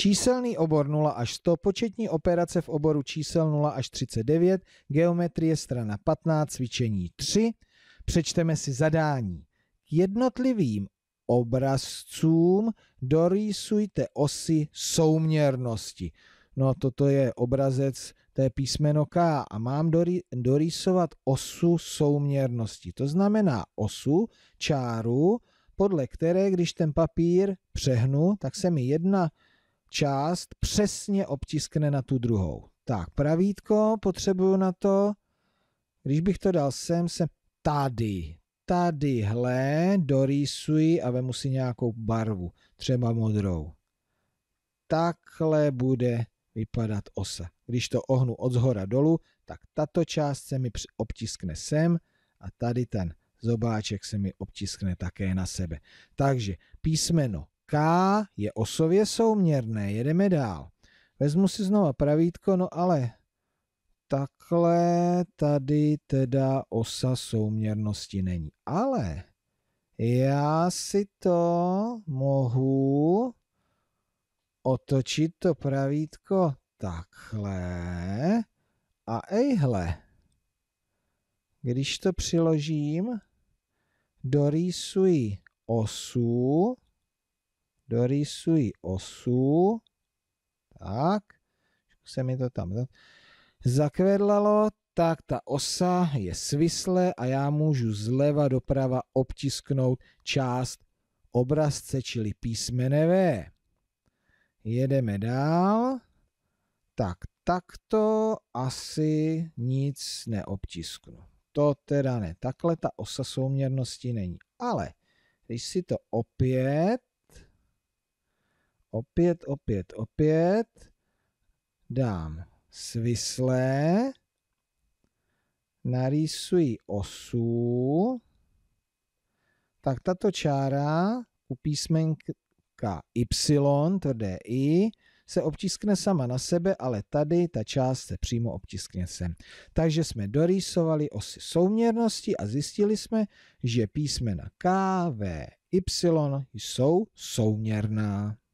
Číselný obor 0 až 100, početní operace v oboru čísel 0 až 39, geometrie strana 15, cvičení 3. Přečteme si zadání. K jednotlivým obrazcům dorýsujte osy souměrnosti. No toto je obrazec, to je písmeno K a mám dorýsovat osu souměrnosti. To znamená osu, čáru, podle které, když ten papír přehnu, tak se mi jedna část přesně obtiskne na tu druhou. Tak, pravítko potřebuju na to, když bych to dal sem, sem tady, tadyhle dorýsuji a vemu si nějakou barvu, třeba modrou. Takhle bude vypadat osa. Když to ohnu od zhora dolů, tak tato část se mi obtiskne sem a tady ten zobáček se mi obtiskne také na sebe. Takže písmeno k je osově souměrné. Jedeme dál. Vezmu si znova pravítko, no ale takhle tady teda osa souměrnosti není. Ale já si to mohu otočit to pravítko takhle a ejhle. Když to přiložím, dorýsuji osu dorýsuji osu. Tak, se mi to tam zakvedlalo, tak ta osa je svisle a já můžu zleva doprava obtisknout část obrazce, čili písmene V. Jedeme dál. Tak takto asi nic neobtisknu. To teda ne. Takhle ta osa souměrnosti není. Ale když si to opět opět, opět, opět dám svislé, narýsuji osu, tak tato čára u písmenka Y, tvrdé I, se obtiskne sama na sebe, ale tady ta část se přímo obtiskne sem. Takže jsme dorýsovali osy souměrnosti a zjistili jsme, že písmena K, V, Y jsou souměrná.